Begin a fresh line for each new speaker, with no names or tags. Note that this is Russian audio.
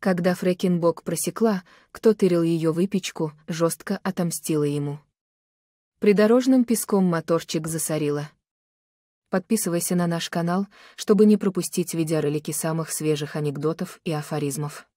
Когда Фрекинбок просекла, кто тырил ее выпечку, жестко отомстила ему. Придорожным песком моторчик засорила. Подписывайся на наш канал, чтобы не пропустить видеоролики самых свежих анекдотов и афоризмов.